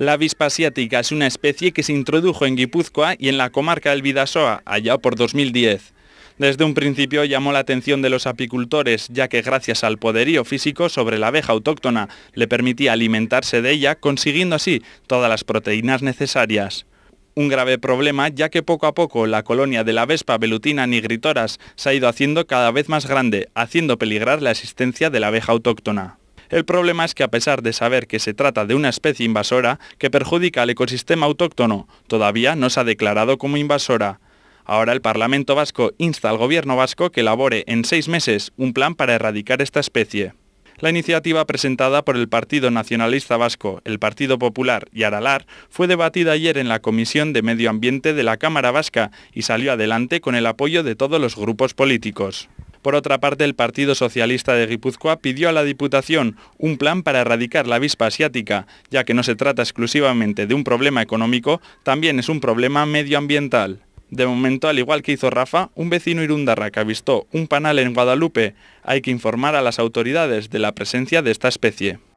La avispa asiática es una especie que se introdujo en Guipúzcoa y en la comarca del Vidasoa, allá por 2010. Desde un principio llamó la atención de los apicultores, ya que gracias al poderío físico sobre la abeja autóctona le permitía alimentarse de ella, consiguiendo así todas las proteínas necesarias. Un grave problema ya que poco a poco la colonia de la Vespa velutina nigritoras se ha ido haciendo cada vez más grande, haciendo peligrar la existencia de la abeja autóctona. El problema es que a pesar de saber que se trata de una especie invasora que perjudica al ecosistema autóctono, todavía no se ha declarado como invasora. Ahora el Parlamento vasco insta al Gobierno vasco que elabore en seis meses un plan para erradicar esta especie. La iniciativa presentada por el Partido Nacionalista Vasco, el Partido Popular y Aralar fue debatida ayer en la Comisión de Medio Ambiente de la Cámara Vasca y salió adelante con el apoyo de todos los grupos políticos. Por otra parte, el Partido Socialista de Guipúzcoa pidió a la Diputación un plan para erradicar la avispa asiática, ya que no se trata exclusivamente de un problema económico, también es un problema medioambiental. De momento, al igual que hizo Rafa, un vecino irundarra que avistó un panal en Guadalupe, hay que informar a las autoridades de la presencia de esta especie.